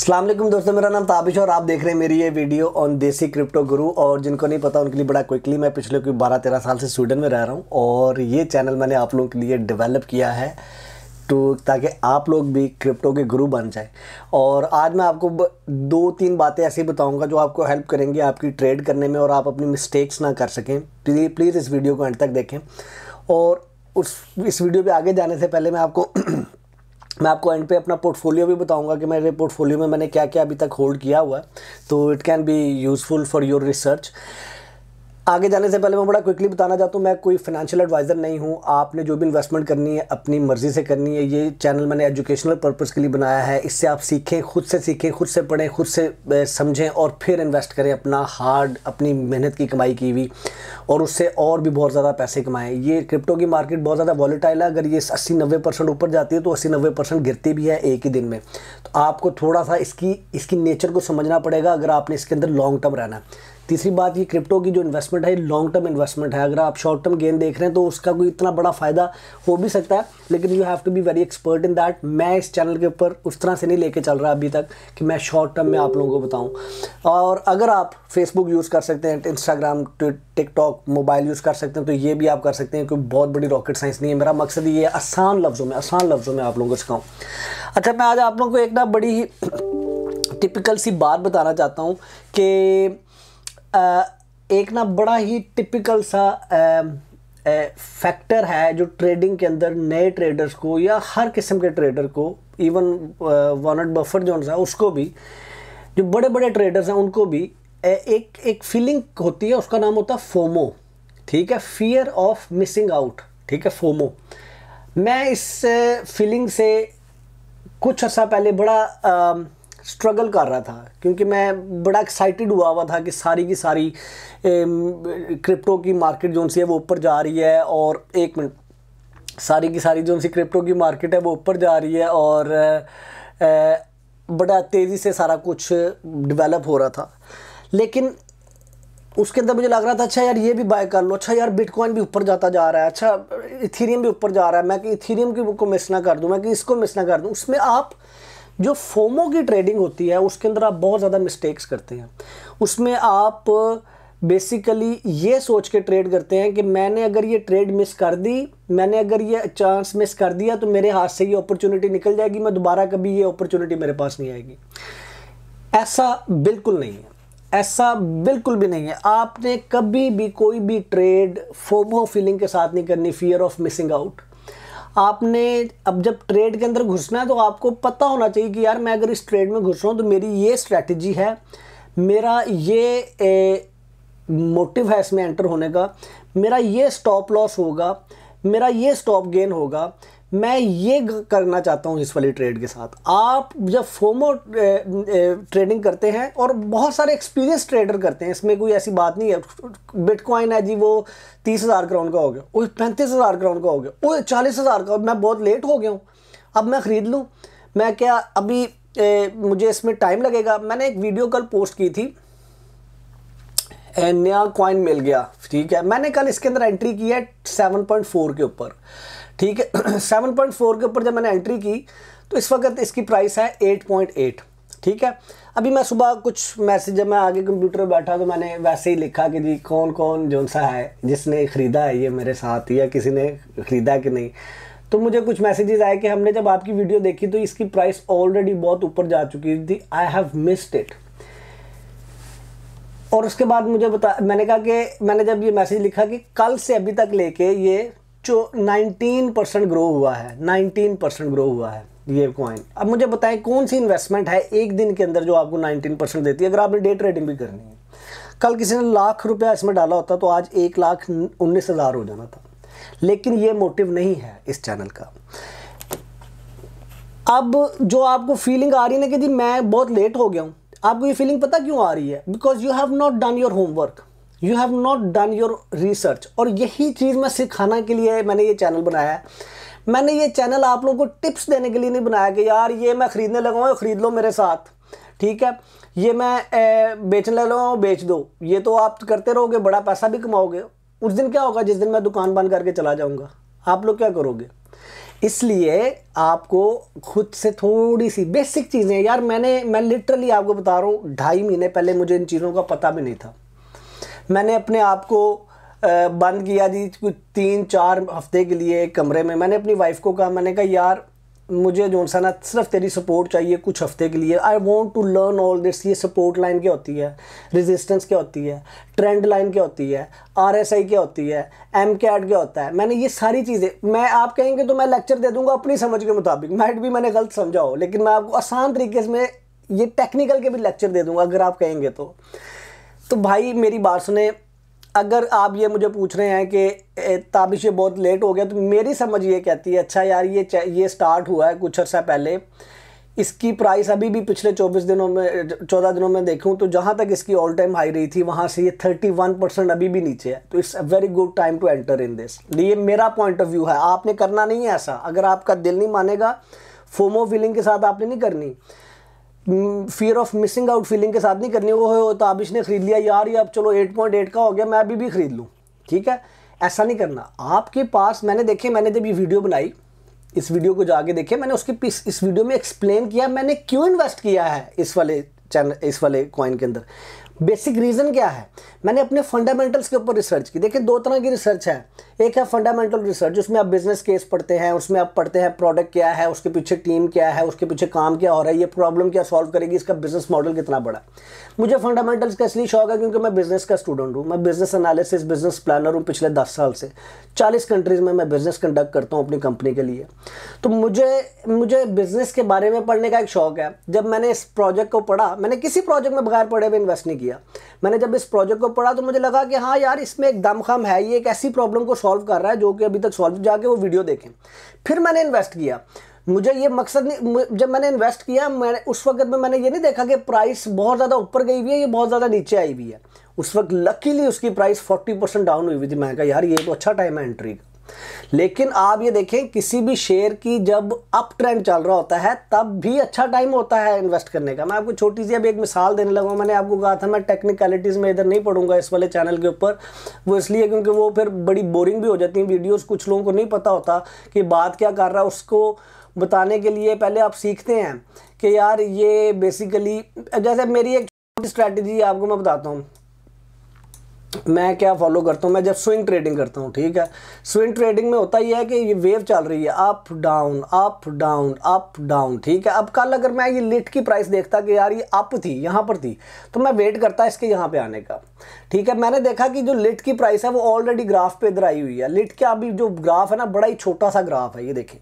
अल्लाम दोस्तों मेरा नाम ताबिश और आप देख रहे हैं मेरी ये वीडियो ऑन देसी क्रिप्टो गुरु और जिनको नहीं पता उनके लिए बड़ा क्विकली मैं पिछले कोई बारह तेरह साल से स्वीडन में रह रहा हूँ और ये चैनल मैंने आप लोगों के लिए डेवलप किया है टू तो ताकि आप लोग भी क्रिप्टो के गुरु बन जाए और आज मैं आपको दो तीन बातें ऐसी बताऊँगा जो आपको हेल्प करेंगे आपकी ट्रेड करने में और आप अपनी मिस्टेक्स ना कर सकें प्लीज़ प्लीज़ इस वीडियो को एंड तक देखें और उस इस वीडियो पर आगे जाने से पहले मैं आपको मैं आपको एंड पे अपना पोर्टफोलियो भी बताऊंगा कि मेरे पोर्टफोलियो में मैंने क्या क्या अभी तक होल्ड किया हुआ है तो it can be useful for your research आगे जाने से पहले मैं बड़ा क्विकली बताना चाहता हूँ मैं कोई फाइनेंशियल एडवाइज़र नहीं हूँ आपने जो भी इन्वेस्टमेंट करनी है अपनी मर्ज़ी से करनी है ये चैनल मैंने एजुकेशनल पर्पज़ के लिए बनाया है इससे आप सीखें खुद से सीखें खुद से पढ़ें खुद से समझें और फिर इन्वेस्ट करें अपना हार्ड अपनी मेहनत की कमाई की हुई और उससे और भी बहुत ज़्यादा पैसे कमाएँ ये क्रिप्टो की मार्केट बहुत ज़्यादा वॉलीटाइल है अगर ये अस्सी नब्बे परसेंट ऊपर जाती है तो अस्सी नब्बे परसेंट गिरती भी है एक ही दिन में तो आपको थोड़ा सा इसकी इसकी नेचर को समझना पड़ेगा अगर आपने इसके अंदर लॉन्ग टर्म रहना है तीसरी बात ये क्रिप्टो की जो इन्वेस्टमेंट है लॉन्ग टर्म इन्वेस्टमेंट है अगर आप शॉर्ट टर्म गेन देख रहे हैं तो उसका कोई इतना बड़ा फ़ायदा हो भी सकता है लेकिन you have to be very expert in that मैं इस चैनल के ऊपर उस तरह से नहीं लेके चल रहा अभी तक कि मैं शॉर्ट टर्म में आप लोगों को बताऊँ और अगर आप फेसबुक यूज़ कर सकते हैं इंस्टाग्राम टिकटॉक मोबाइल यूज़ कर सकते हैं तो ये भी आप कर सकते हैं क्योंकि बहुत बड़ी रॉकेट साइंस नहीं है मेरा मकसद ये है आसान लफ्ज़ों में आसान लफ्ज़ों में आप लोगों को सिखाऊँ अच्छा मैं आज आप लोगों को एक ना बड़ी ही टिपिकल सी बात बताना चाहता हूँ कि एक ना बड़ा ही टिपिकल सा फैक्टर है जो ट्रेडिंग के अंदर नए ट्रेडर्स को या हर किस्म के ट्रेडर को इवन वॉनट बफर जो है उसको भी जो बड़े बड़े ट्रेडर्स हैं उनको भी एक एक फीलिंग होती है उसका नाम होता है फोमो ठीक है फियर ऑफ मिसिंग आउट ठीक है फोमो मैं इस फीलिंग से कुछ अर्सा पहले बड़ा आ, स्ट्रगल कर रहा था क्योंकि मैं बड़ा एक्साइटेड हुआ हुआ था कि सारी की सारी ए, क्रिप्टो की मार्केट जो सी है वो ऊपर जा रही है और एक मिनट सारी की सारी जो सी क्रिप्टो की मार्केट है वो ऊपर जा रही है और ए, बड़ा तेज़ी से सारा कुछ डेवलप हो रहा था लेकिन उसके अंदर मुझे लग रहा था अच्छा यार ये भी बाय कर लो अच्छा यार बिटकॉइन भी ऊपर जाता जा रहा है अच्छा इथीरियम भी ऊपर जा रहा है मैं कि इथीरियम की को मिस ना कर दूँ मैं कि इसको मिस ना कर दूँ उसमें आप जो फोमो की ट्रेडिंग होती है उसके अंदर आप बहुत ज़्यादा मिस्टेक्स करते हैं उसमें आप बेसिकली ये सोच के ट्रेड करते हैं कि मैंने अगर ये ट्रेड मिस कर दी मैंने अगर ये चांस मिस कर दिया तो मेरे हाथ से ये अपॉर्चुनिटी निकल जाएगी मैं दोबारा कभी ये अपॉर्चुनिटी मेरे पास नहीं आएगी ऐसा बिल्कुल नहीं है ऐसा बिल्कुल भी नहीं है आपने कभी भी कोई भी ट्रेड फोमो फीलिंग के साथ नहीं करनी फियर ऑफ मिसिंग आउट आपने अब जब ट्रेड के अंदर घुसना है तो आपको पता होना चाहिए कि यार मैं अगर इस ट्रेड में घुस रहा हूँ तो मेरी ये स्ट्रैटेजी है मेरा ये ए, मोटिव है इसमें एंटर होने का मेरा ये स्टॉप लॉस होगा मेरा ये स्टॉप गेन होगा मैं ये करना चाहता हूँ इस वाली ट्रेड के साथ आप जब फोमो ट्रेडिंग करते हैं और बहुत सारे एक्सपीरियंस ट्रेडर करते हैं इसमें कोई ऐसी बात नहीं है बिटकॉइन है जी वो तीस हज़ार क्राउन का हो गया वो पैंतीस हज़ार क्राउन का हो गया वो चालीस हज़ार का मैं बहुत लेट हो गया हूँ अब मैं ख़रीद लूँ मैं क्या अभी ए, मुझे इसमें टाइम लगेगा मैंने एक वीडियो कल पोस्ट की थी नया कॉइन मिल गया ठीक है मैंने कल इसके अंदर एंट्री की है सेवन पॉइंट फोर के ऊपर ठीक है सेवन पॉइंट फोर के ऊपर जब मैंने एंट्री की तो इस वक्त इसकी प्राइस है एट पॉइंट एट ठीक है अभी मैं सुबह कुछ मैसेज जब मैं आगे कंप्यूटर बैठा तो मैंने वैसे ही लिखा कि जी कौन कौन जो सा है जिसने ख़रीदा है ये मेरे साथ या किसी ने ख़रीदा कि नहीं तो मुझे कुछ मैसेजेस आए कि हमने जब आपकी वीडियो देखी तो इसकी प्राइस ऑलरेडी बहुत ऊपर जा चुकी थी आई हैव मिस्ड इट और उसके बाद मुझे बता मैंने कहा कि मैंने जब ये मैसेज लिखा कि कल से अभी तक लेके ये जो नाइनटीन परसेंट ग्रो हुआ है नाइनटीन परसेंट ग्रो हुआ है ये कॉइन अब मुझे बताएं कौन सी इन्वेस्टमेंट है एक दिन के अंदर जो आपको नाइनटीन परसेंट देती है अगर आपने डे ट्रेडिंग भी करनी है कल किसी ने लाख रुपया इसमें डाला होता तो आज एक लाख उन्नीस हज़ार हो जाना था लेकिन ये मोटिव नहीं है इस चैनल का अब जो आपको फीलिंग आ रही है ना कि जी मैं बहुत लेट हो गया हूँ आपको ये फीलिंग पता क्यों आ रही है because you have not done your homework you have not done your research और यही चीज़ मैं सिखाना के लिए मैंने ये चैनल बनाया है मैंने ये चैनल आप लोगों को टिप्स देने के लिए नहीं बनाया कि यार ये मैं ख़रीदने लगा हूँ ख़रीद लो मेरे साथ ठीक है ये मैं ए, बेचने लगा हूँ बेच दो ये तो आप करते रहोगे बड़ा पैसा भी कमाओगे उस दिन क्या होगा जिस दिन मैं दुकान बंद करके चला जाऊँगा आप लोग क्या करोगे इसलिए आपको खुद से थोड़ी सी बेसिक चीज़ें यार मैंने मैं लिटरली आपको बता रहा हूँ ढाई महीने पहले मुझे इन चीज़ों का पता भी नहीं था मैंने अपने आप को बंद किया जी कुछ तीन चार हफ्ते के लिए एक कमरे में मैंने अपनी वाइफ को कहा मैंने कहा यार मुझे जो सा ना सिर्फ तेरी सपोर्ट चाहिए कुछ हफ्ते के लिए I want to learn all this ये सपोर्ट लाइन क्या होती है रेजिस्टेंस क्या होती है ट्रेंड लाइन क्या होती है आर एस आई क्या होती है एम कैट क्या होता है मैंने ये सारी चीज़ें मैं आप कहेंगे तो मैं लेक्चर दे दूंगा अपनी समझ के मुताबिक मैट भी मैंने गलत समझा हो लेकिन मैं आपको आसान तरीके से मैं ये टेक्निकल के भी लेक्चर दे दूंगा अगर आप कहेंगे तो तो भाई मेरी बात सुने अगर आप ये मुझे पूछ रहे हैं कि ताबिश ये बहुत लेट हो गया तो मेरी समझ ये कहती है अच्छा यार ये ये स्टार्ट हुआ है कुछ अर्सा पहले इसकी प्राइस अभी भी पिछले 24 दिनों में 14 दिनों में देखूं तो जहां तक इसकी ऑल टाइम हाई रही थी वहां से ये 31 परसेंट अभी भी नीचे है तो it's a very good time to enter in this ये मेरा पॉइंट ऑफ व्यू है आपने करना नहीं है ऐसा अगर आपका दिल नहीं मानेगा फोमो फीलिंग के साथ आपने नहीं करनी fear of missing out feeling के साथ नहीं करनी वो हो तो आबिश ने ख़रीद लिया यार ये अब चलो 8.8 का हो गया मैं अभी भी ख़रीद लूँ ठीक है ऐसा नहीं करना आपके पास मैंने देखे मैंने जब ये वीडियो बनाई इस वीडियो को जाके देखे मैंने उसके पीस इस वीडियो में एक्सप्लेन किया मैंने क्यों इन्वेस्ट किया है इस वाले चैनल इस वाले कॉइन के अंदर बेसिक रीज़न क्या है मैंने अपने फंडामेंटल्स के ऊपर रिसर्च की देखिए दो तरह की रिसर्च है एक है फंडामेंटल रिसर्च उसमें आप बिजनेस केस पढ़ते हैं उसमें आप पढ़ते हैं प्रोडक्ट क्या है उसके पीछे टीम क्या है उसके पीछे काम क्या हो रहा है ये प्रॉब्लम क्या सॉल्व करेगी इसका बिजनेस मॉडल कितना बड़ा मुझे फंडामेंटल्स का इसलिए शौक है क्योंकि मैं बिजनेस का स्टूडेंट हूँ मैं बिजनेस एनालिसिस बिजनेस प्लानर हूँ पिछले दस साल से चालीस कंट्रीज़ में मैं बिजनेस कंडक्ट करता हूँ अपनी कंपनी के लिए तो मुझे मुझे बिजनेस के बारे में पढ़ने का एक शौक है जब मैंने इस प्रोजेक्ट को पढ़ा मैंने किसी प्रोजेक्ट में बगैर पढ़े हुए इन्वेस्ट नहीं किया मैंने जब इस प्रोजेक्ट को पढ़ा तो मुझे लगा कि हाँ यार इसमें एक दमखम है ये एक ऐसी प्रॉब्लम को सॉल्व कर रहा है जो कि अभी तक सॉल्व जाके वो वीडियो देखें फिर मैंने इन्वेस्ट किया मुझे ये मकसद नहीं जब मैंने इन्वेस्ट किया मैंने उस वक्त में मैंने ये नहीं देखा कि प्राइस बहुत ज़्यादा ऊपर गई हुई है ये बहुत ज़्यादा नीचे आई हुई है उस वक्त लकीली उसकी प्राइस 40 परसेंट डाउन हुई हुई थी मैंने कहा यार ये तो अच्छा टाइम है एंट्री का लेकिन आप ये देखें किसी भी शेयर की जब अप ट्रेंड चल रहा होता है तब भी अच्छा टाइम होता है इन्वेस्ट करने का मैं आपको छोटी सी अब एक मिसाल देने लगा मैंने आपको कहा था मैं टेक्निकलिटीज़ में इधर नहीं पढ़ूंगा इस वाले चैनल के ऊपर वो इसलिए क्योंकि वो फिर बड़ी बोरिंग भी हो जाती है वीडियोज़ कुछ लोगों को नहीं पता होता कि बात क्या कर रहा है उसको बताने के लिए पहले आप सीखते हैं कि यार ये बेसिकली जैसे मेरी एक स्ट्रैटेजी आपको मैं बताता हूँ मैं क्या फॉलो करता हूँ मैं जब स्विंग ट्रेडिंग करता हूँ ठीक है स्विंग ट्रेडिंग में होता ही है कि ये वेव चल रही है up down up down up down ठीक है अब कल अगर मैं ये लिट की प्राइस देखता कि यार ये अप थी यहाँ पर थी तो मैं वेट करता इसके यहाँ पे आने का ठीक है मैंने देखा कि जो लिट की प्राइस है वो ऑलरेडी ग्राफ पे इधर आई हुई है लिट का अभी जो ग्राफ है ना बड़ा ही छोटा सा ग्राफ है ये देखें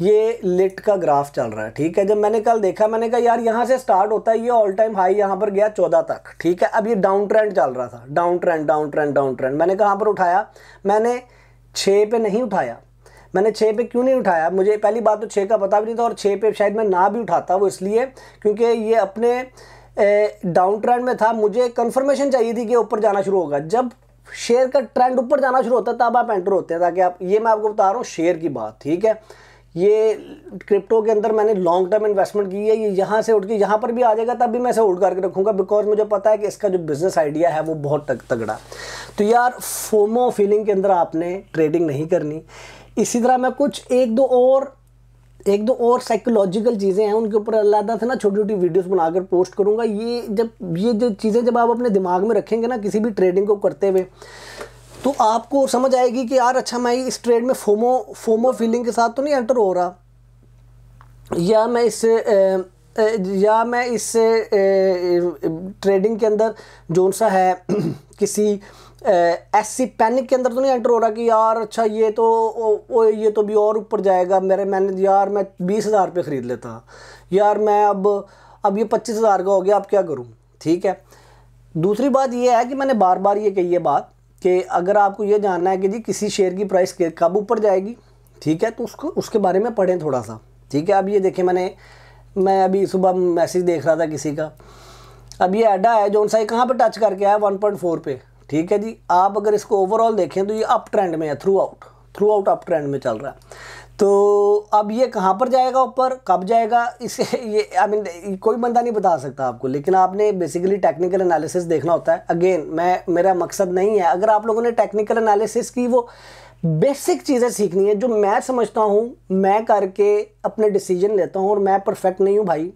ये लिट का ग्राफ चल रहा है ठीक है जब मैंने कल देखा मैंने कहा यार यहाँ से स्टार्ट होता है ये ऑल टाइम हाई यहाँ पर गया चौदह तक ठीक है अब ये डाउन ट्रेंड चल रहा था down trend down trend down trend मैंने कहाँ पर उठाया मैंने छः पे नहीं उठाया मैंने छः पे क्यों नहीं उठाया मुझे पहली बात तो छः का पता भी नहीं था और छः पे शायद मैं ना भी उठाता वो इसलिए क्योंकि ये अपने डाउन ट्रेंड में था मुझे कन्फर्मेशन चाहिए थी कि ऊपर जाना शुरू होगा जब शेयर का ट्रेंड ऊपर जाना शुरू होता है तब आप एंटर होते हैं ताकि आप ये मैं आपको बता रहा हूँ शेयर की बात ठीक है ये क्रिप्टो के अंदर मैंने लॉन्ग टर्म इन्वेस्टमेंट की है ये यहाँ से उठ के यहाँ पर भी आ जाएगा तब भी मैं इसे उठ करके रखूँगा बिकॉज मुझे पता है कि इसका जो बिज़नेस आइडिया है वो बहुत तक तगड़ा तो यार फोमो फीलिंग के अंदर आपने ट्रेडिंग नहीं करनी इसी तरह मैं कुछ एक दो और एक दो और साइकोलॉजिकल चीज़ें हैं उनके ऊपर अलहदा से ना छोटी छोटी वीडियोस बनाकर पोस्ट करूँगा ये जब ये जो चीज़ें जब आप अपने दिमाग में रखेंगे ना किसी भी ट्रेडिंग को करते हुए तो आपको समझ आएगी कि यार अच्छा मैं इस ट्रेड में फोमो फोमो फीलिंग के साथ तो नहीं एंटर हो रहा या मैं इससे या मैं इससे ट्रेडिंग के अंदर जोन सा है किसी ऐसी पैनिक के अंदर तो नहीं एंटर हो रहा कि यार अच्छा ये तो ओ, ओ, ये तो भी और ऊपर जाएगा मेरे मैंने यार मैं बीस हज़ार रुपये ख़रीद लेता यार मैं अब अब ये पच्चीस हज़ार का हो गया अब क्या करूँ ठीक है दूसरी बात ये है कि मैंने बार बार ये कही है बात कि अगर आपको ये जानना है कि जी किसी शेयर की प्राइस कब ऊपर जाएगी ठीक है तो उसको उसके बारे में पढ़ें थोड़ा सा ठीक है अब ये देखें मैंने मैं अभी सुबह मैसेज देख रहा था किसी का अब ये एडा है जोन साई कहाँ पर टच करके आया वन पॉइंट फोर पे ठीक है जी आप अगर इसको ओवरऑल देखें तो ये अप ट्रेंड में है throughout throughout up trend में चल रहा है तो अब ये कहाँ पर जाएगा ऊपर कब जाएगा इसे ये आई मीन कोई बंदा नहीं बता सकता आपको लेकिन आपने बेसिकली टेक्निकल एनालिसिस देखना होता है अगेन मैं मेरा मकसद नहीं है अगर आप लोगों ने टेक्निकल एनालिसिस की वो बेसिक चीज़ें सीखनी है जो मैं समझता हूँ मैं करके अपने डिसीजन लेता हूँ और मैं परफेक्ट नहीं हूँ भाई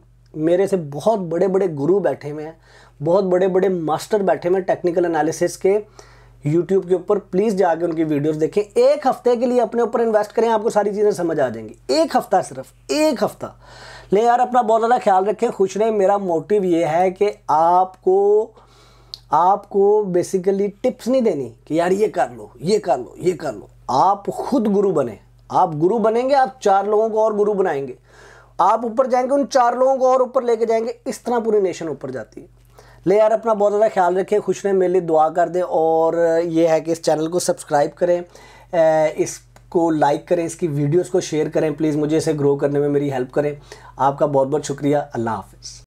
मेरे से बहुत बड़े बड़े गुरु बैठे हुए हैं बहुत बड़े बड़े मास्टर बैठे हुए हैं टेक्निकल एनालिसिस के यूट्यूब के ऊपर प्लीज़ जाके उनकी वीडियोस देखें एक हफ्ते के लिए अपने ऊपर इन्वेस्ट करें आपको सारी चीज़ें समझ आ जाएंगी एक हफ्ता सिर्फ एक हफ्ता ले यार अपना बहुत ज़्यादा ख्याल रखें खुश रहें मेरा मोटिव ये है कि आपको आपको बेसिकली टिप्स नहीं देनी कि यार ये कर लो ये कर लो ये कर लो आप खुद गुरु बने आप गुरु बनेंगे आप चार लोगों को और गुरु बनाएंगे आप ऊपर जाएंगे उन चार लोगों को और ऊपर लेके जाएंगे इस तरह पूरी नेशन ऊपर जाती है ले यार अपना बहुत ज़्यादा ख्याल रखें खुश रहें मेरे लिए दुआ कर दें और ये है कि इस चैनल को सब्सक्राइब करें इसको लाइक करें इसकी वीडियोस को शेयर करें प्लीज़ मुझे इसे ग्रो करने में मेरी हेल्प करें आपका बहुत बहुत शुक्रिया अल्लाह हाफिज़